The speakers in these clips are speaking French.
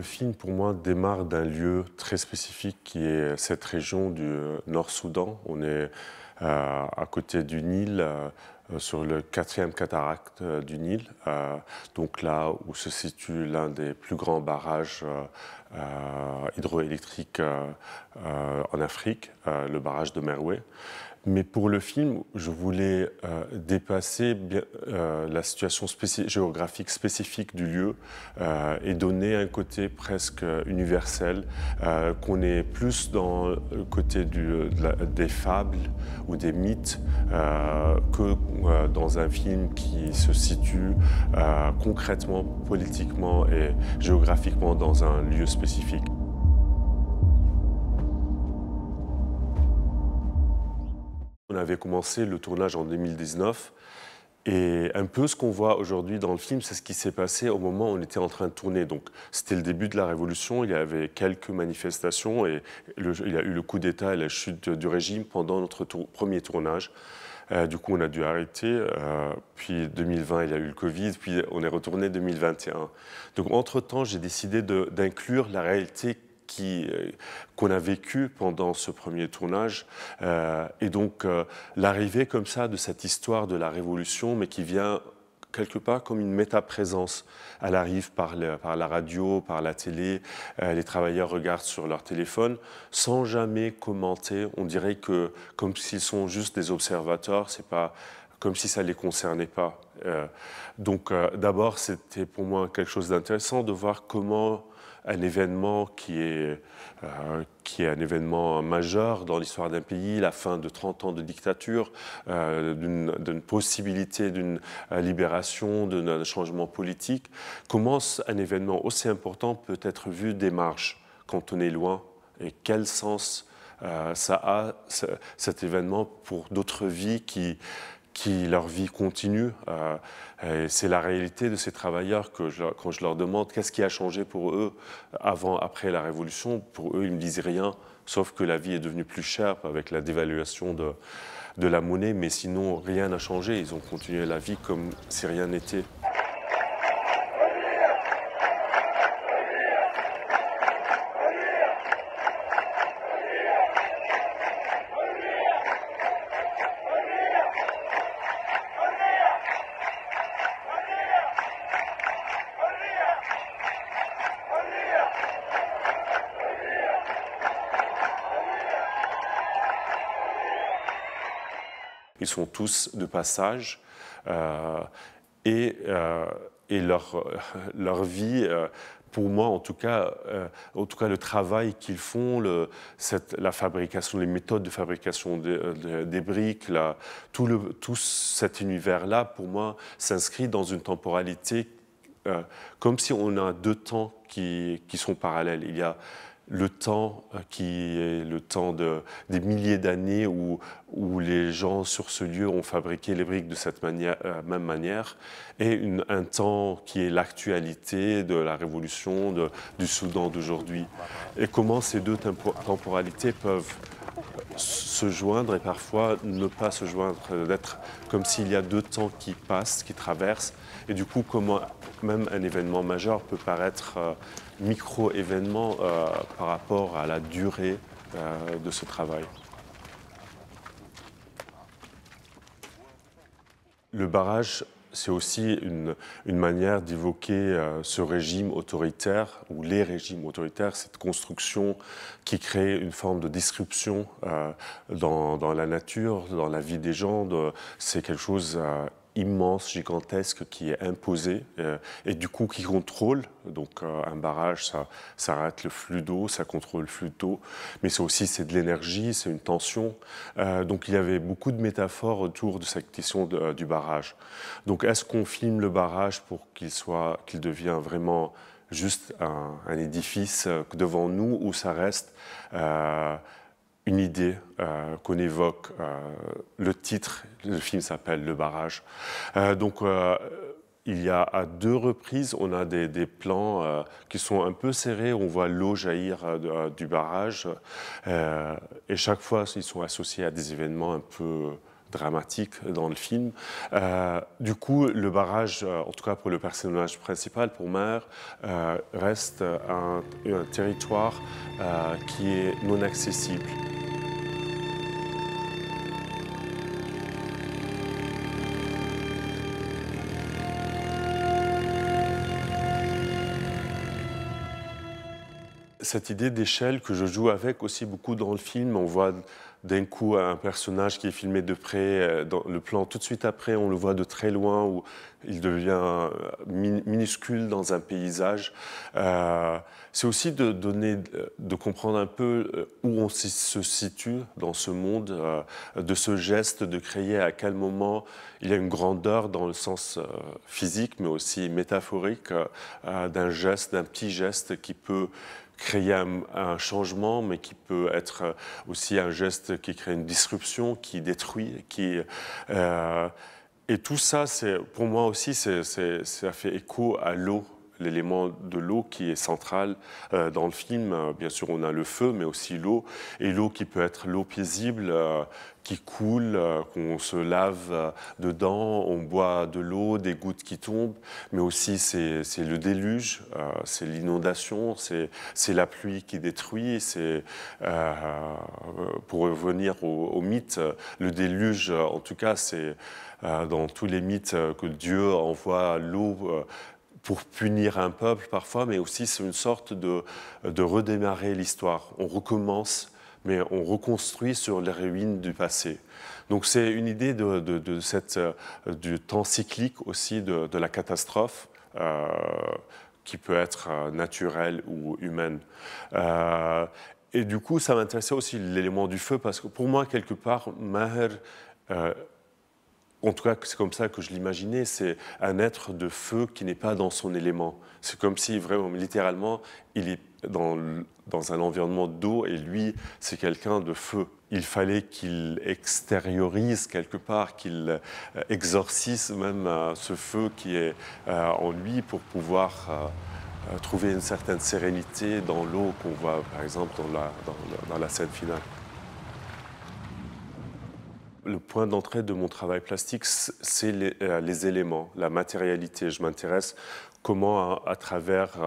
Le film, pour moi, démarre d'un lieu très spécifique qui est cette région du euh, Nord-Soudan. On est euh, à côté du Nil, euh, sur le quatrième cataracte du Nil, donc là où se situe l'un des plus grands barrages euh, hydroélectrique euh, euh, en Afrique, le barrage de Merwe. Mais pour le film, je voulais dépasser la situation géographique spécifique du lieu et donner un côté presque universel, qu'on est plus dans le côté du, des fables ou des mythes que dans un film qui se situe concrètement, politiquement et géographiquement dans un lieu spécifique spécifique. On avait commencé le tournage en 2019 et un peu ce qu'on voit aujourd'hui dans le film, c'est ce qui s'est passé au moment où on était en train de tourner. Donc c'était le début de la révolution, il y avait quelques manifestations et il y a eu le coup d'État et la chute du régime pendant notre premier tournage. Euh, du coup, on a dû arrêter. Euh, puis 2020, il y a eu le Covid. Puis on est retourné 2021. Donc, entre-temps, j'ai décidé d'inclure la réalité euh, qu'on a vécue pendant ce premier tournage. Euh, et donc l'arrivée comme ça de cette histoire de la révolution, mais qui vient quelque part comme une méta-présence. Elle arrive par, par, la radio, par la télé, euh, les travailleurs regardent sur leur téléphone sans jamais commenter. On dirait que comme s'ils sont juste des observateurs, c'est pas comme si ça ne les concernait pas. Euh, donc euh, d'abord, c'était pour moi quelque chose d'intéressant de voir comment un événement qui est, euh, qui est un événement majeur dans l'histoire d'un pays, la fin de 30 ans de dictature, euh, d'une possibilité d'une euh, libération, d'un changement politique. Comment un événement aussi important peut être vu des marches quand on est loin et quel sens ça a cet événement pour d'autres vies qui, qui leur vie continue. Euh, c'est la réalité de ces travailleurs que quand je leur demande qu'est-ce qui a changé pour eux avant, après la Révolution, pour eux, ils me disent rien, sauf que la vie est devenue plus chère avec la dévaluation de la monnaie, mais sinon, rien n'a changé. Ils ont continué la vie comme si rien n'était. Ils sont tous de passage euh, et, euh, et, leur, euh, leur vie pour moi, en tout cas, en tout cas le travail qu'ils font, le, cette, la fabrication, les méthodes de fabrication des briques, là tout, le, tout, cet univers-là, pour moi, s'inscrit dans une temporalité comme si on a deux temps qui, qui sont parallèles. Il y a le temps euh, qui est le temps des milliers d'années où, les gens sur ce lieu ont fabriqué les briques de cette euh, même manière, et un temps qui est l'actualité de la révolution du Soudan d'aujourd'hui. Et comment ces deux temporalités peuvent se joindre et parfois ne pas se joindre, euh, d'être comme s'il y a deux temps qui passent, qui traversent. Et du coup, comment même un événement majeur peut paraître euh, micro-événement euh, par rapport à la durée de ce travail. Le barrage c'est aussi une, manière d'évoquer euh, ce régime autoritaire ou les régimes autoritaires, cette construction qui crée une forme de disruption euh, dans, la nature, dans la vie des gens. c'est quelque chose euh, immense, gigantesque qui est imposé euh, et du coup qui contrôle. Donc euh, un barrage, ça, ça arrête le flux d'eau, ça contrôle le flux d'eau, mais c'est aussi c'est de l'énergie, c'est une tension. Euh, donc il y avait beaucoup de métaphores autour de cette question du barrage. Donc est-ce qu'on filme le barrage pour qu'il soit, qu'il devienne vraiment juste un, un édifice devant nous ou ça reste une idée euh, qu'on évoque. Euh, le titre, le film s'appelle Le barrage. Euh, donc, il y a à deux reprises, on a des, des plans qui sont un peu serrés, on voit l'eau jaillir du barrage. et chaque fois, ils sont associés à des événements un peu dramatique dans le film. Euh, du coup, le barrage, euh, en tout cas pour le personnage principal, pour Mère, euh, reste un, territoire qui est non accessible. cette idée d'échelle que je joue avec aussi beaucoup dans le film. On voit d'un coup un personnage qui est filmé de près, euh, dans le plan tout de suite après, on le voit de très loin où il devient minuscule dans un paysage. Euh, c'est aussi de donner, euh, de comprendre un peu où on se situe dans ce monde, de ce geste, de créer à quel moment il y a une grandeur dans le sens physique, mais aussi métaphorique, d'un geste, d'un petit geste qui peut créer un, changement, mais qui peut être aussi un geste qui crée une disruption, qui détruit, qui... Euh, et tout ça, pour moi aussi, ça fait écho à l'eau, l'élément de l'eau qui est central euh, dans le film. Euh, bien sûr, on a le feu, mais aussi l'eau, et l'eau qui peut être l'eau paisible, euh, qui coule, qu'on se lave dedans, on boit de l'eau, des gouttes qui tombent, mais aussi c'est le déluge, c'est l'inondation, c'est la pluie qui détruit, c'est, pour revenir au, mythe, le déluge, en tout cas, c'est dans tous les mythes que Dieu envoie l'eau pour punir un peuple parfois, mais aussi c'est une sorte de, de redémarrer l'histoire. On recommence, mais on reconstruit sur les ruines du passé. Donc c'est une idée de, de, cette, euh, du temps cyclique aussi de, la catastrophe. Euh, qui peut être euh, naturelle ou humaine. et du coup, ça m'intéressait aussi l'élément du feu, parce que pour moi, quelque part, Maher en tout cas, c'est comme ça que je l'imaginais, c'est un être de feu qui n'est pas dans son élément. C'est comme si vraiment, littéralement, il est dans, un environnement d'eau et lui, c'est quelqu'un de feu. Il fallait qu'il extériorise quelque part, qu'il euh, exorcise même euh, ce feu qui est euh, en lui pour pouvoir trouver une certaine sérénité dans l'eau qu'on voit, par exemple, dans la scène finale le point d'entrée de mon travail plastique, c'est euh, les, éléments, la matérialité. Je m'intéresse comment, à, travers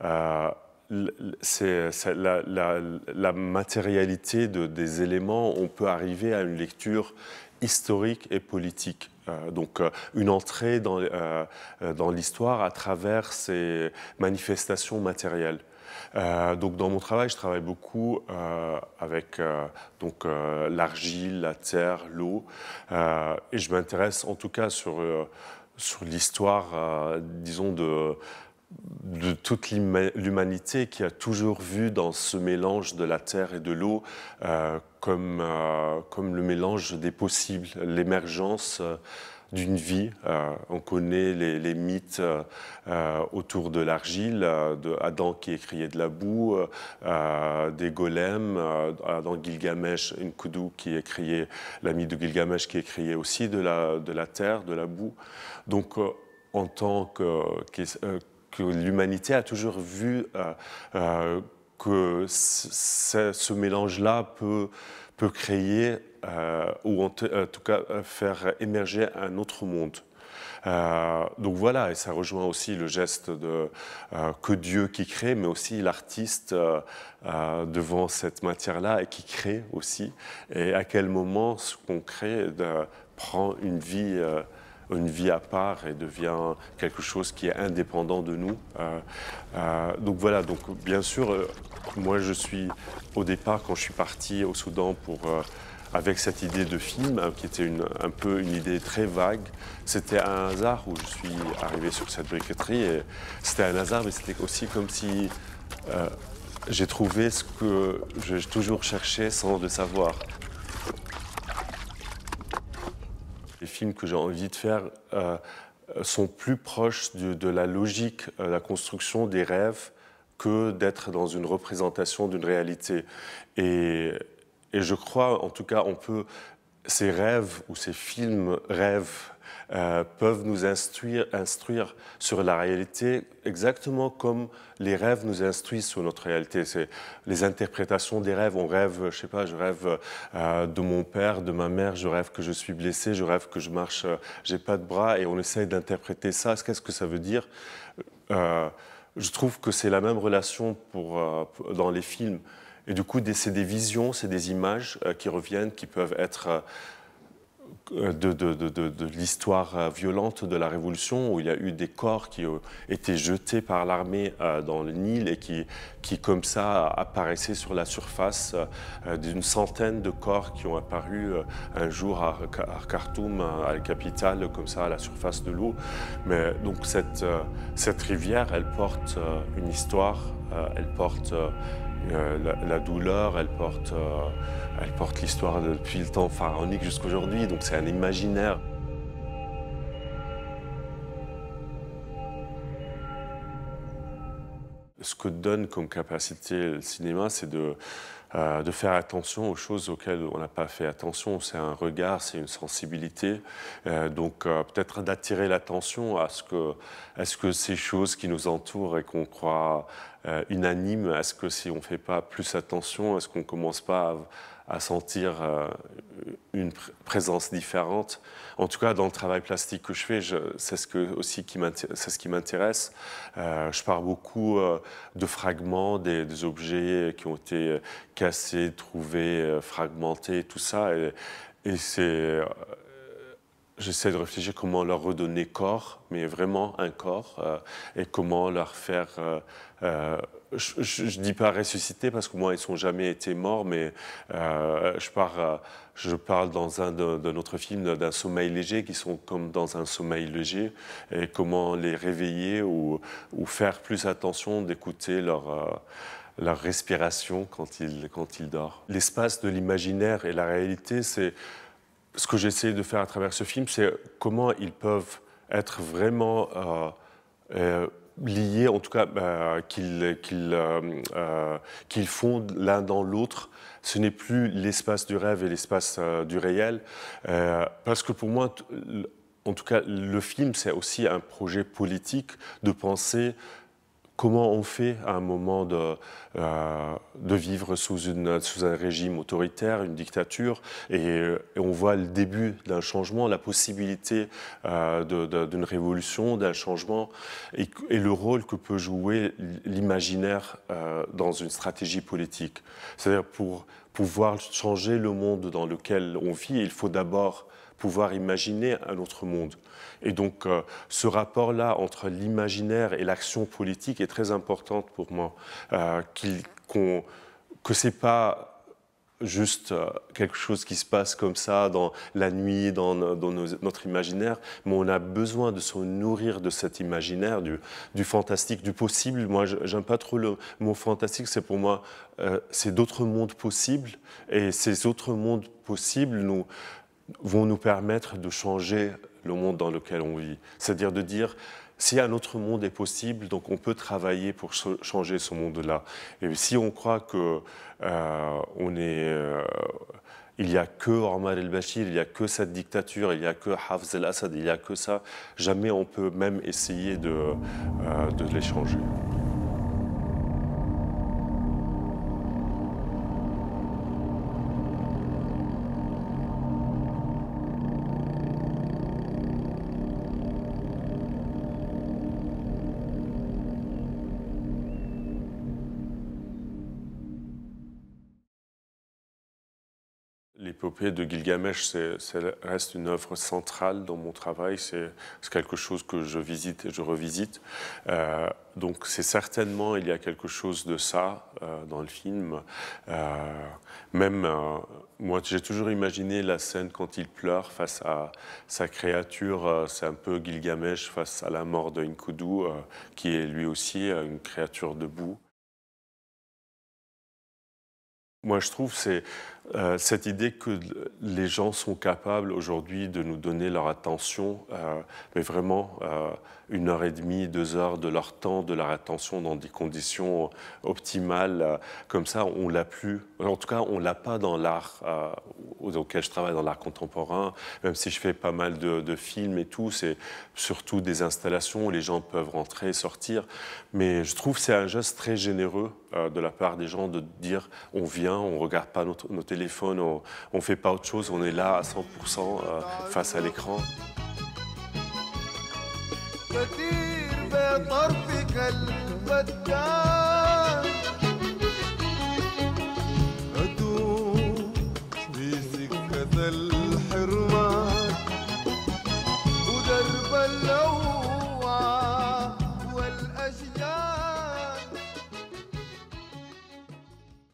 euh, euh, la, matérialité des éléments, on peut arriver à une lecture historique et politique. donc une entrée dans l'histoire à travers ces manifestations matérielles. Euh, donc dans mon travail, je travaille beaucoup euh, avec euh, l'argile, la terre, l'eau, et je m'intéresse en tout cas sur sur l'histoire, disons de de toute l'humanité qui a toujours vu dans ce mélange de la terre et de l'eau comme comme le mélange des possibles, l'émergence d'une vie. Euh, on connaît les, mythes euh, autour de l'argile, euh, de Adam qui écriait de la boue, des golems, dans Gilgamesh, koudou qui écriait, l'ami de Gilgamesh qui écriait aussi de la, de la terre, de la boue. Donc en tant que, que, l'humanité a toujours vu que ce mélange-là peut peut créer, euh, ou en, tout cas euh, faire émerger un autre monde. Euh, donc voilà, et ça rejoint aussi le geste de que Dieu qui crée, mais aussi l'artiste devant cette matière-là et qui crée aussi. Et à quel moment ce qu'on crée prend une vie une vie à part et devient quelque chose qui est indépendant de nous. Euh, euh, donc voilà, donc bien sûr, euh, moi je suis au départ quand je suis parti au Soudan pour avec cette idée de film, hein, qui était un peu une idée très vague. C'était un hasard où je suis arrivé sur cette briqueterie. Et c'était un hasard, mais c'était aussi comme si j'ai trouvé ce que j'ai toujours cherché sans le savoir. Les films que j'ai envie de faire euh, sont plus proches de, la logique, euh, la construction des rêves, que d'être dans une représentation d'une réalité. Et, et je crois, en tout cas, on peut ces rêves ou ces films rêves euh, peuvent nous instruire, instruire, sur la réalité exactement comme les rêves nous instruisent sur notre réalité. C'est les interprétations des rêves. On rêve, je sais pas, je rêve euh, de mon père, de ma mère, je rêve que je suis blessé, je rêve que je marche, je euh, j'ai pas de bras, et on essaye d'interpréter ça. Qu'est-ce que ça veut dire Je trouve que c'est la même relation pour, dans les films. Et du coup, c'est des visions, c'est des images qui reviennent, qui peuvent être euh, de, de, l'histoire euh, violente de la Révolution, où il y a eu des corps qui ont euh, été jetés par l'armée dans le Nil et qui, qui, comme ça, apparaissaient sur la surface d'une centaine de corps qui ont apparu un jour à, Khartoum, à la capitale, comme ça, à la surface de l'eau. Mais donc cette, cette rivière, elle porte une histoire, elle porte euh, la, douleur, elle porte, euh, elle porte l'histoire depuis le temps pharaonique jusqu'aujourd'hui, donc c'est un imaginaire. Ce que donne comme capacité le cinéma, c'est de, euh, de faire attention aux choses auxquelles on n'a pas fait attention. C'est un regard, c'est une sensibilité. donc peut-être d'attirer l'attention à ce que, est-ce que ces choses qui nous entourent et qu'on croit euh, unanime à ce que si on ne fait pas plus attention, est-ce qu'on ne commence pas à, sentir euh, une présence différente En tout cas, dans le travail plastique que je fais, c'est ce, que, aussi qui m'intéresse. Euh, je pars beaucoup de fragments, des, objets qui ont été cassés, trouvés, fragmentés, tout ça. et c'est J'essaie de réfléchir comment leur redonner corps, mais vraiment un corps, euh, et comment leur faire. Euh, euh, je ne dis pas ressusciter parce que moi, ils sont jamais été morts, mais je, je parle dans un de, notre film d'un sommeil léger, qui sont comme dans un sommeil léger, et comment les réveiller ou, ou faire plus attention d'écouter leur leur respiration quand ils quand L'espace de l'imaginaire et la réalité, c'est ce que j'essaie de faire à travers ce film, c'est comment ils peuvent être vraiment euh, euh, liés, en tout cas bah, euh, qu'ils fondent l'un dans l'autre. Ce n'est plus l'espace du rêve et l'espace du réel. parce que pour moi, en tout cas, le film, c'est aussi un projet politique de penser comment on fait à un moment de, euh, vivre sous, un régime autoritaire, une dictature, et, on voit le début d'un changement, la possibilité euh, d'une révolution, d'un changement, et, le rôle que peut jouer l'imaginaire euh, dans une stratégie politique. C'est-à-dire pour pouvoir changer le monde dans lequel on vit, il faut d'abord pouvoir imaginer un autre monde. Et donc euh, ce rapport-là entre l'imaginaire et l'action politique est très important pour moi, euh, que ce n'est pas juste euh, quelque chose qui se passe comme ça dans la nuit, dans, dans notre imaginaire, mais on a besoin de se nourrir de cet imaginaire, du, du fantastique, du possible. Moi, j'aime pas trop le mot fantastique, c'est pour moi, euh, c'est d'autres mondes possibles, et ces autres mondes possibles nous, vont nous permettre de changer le monde dans lequel on vit. C'est-à-dire de dire, si un autre monde est possible, donc on peut travailler pour changer ce monde-là. Et si on croit que euh, euh, il n'y a que Omar el-Bashir, il n'y a que cette dictature, il n'y a que Hafez el-Assad, il n'y a que ça, jamais on peut même essayer de, euh, de les changer. l'épopée de Gilgamesh reste une œuvre centrale dans mon travail. C'est quelque chose que je visite et je revisite. Euh, donc c'est certainement, il y a quelque chose de ça euh, dans le film. Euh, même, moi j'ai toujours imaginé la scène quand il pleure face à sa créature. c'est un peu Gilgamesh face à la mort de qui est lui aussi une créature debout. Moi, je trouve c'est euh, cette idée que les gens sont capables aujourd'hui de nous donner leur attention, euh, mais vraiment euh, une heure et demie, deux heures de leur temps, de leur attention dans des conditions optimales, comme ça, on l'a plus. En tout cas, on l'a pas dans l'art auquel je travaille, dans l'art contemporain. Même si je fais pas mal de, films et tout, c'est surtout des installations où les gens peuvent rentrer, et sortir. Mais je trouve c'est un geste très généreux de la part des gens de dire on vient on ne regarde pas notre, nos téléphones, on ne fait pas autre chose, on est là à 100% euh, face à l'écran.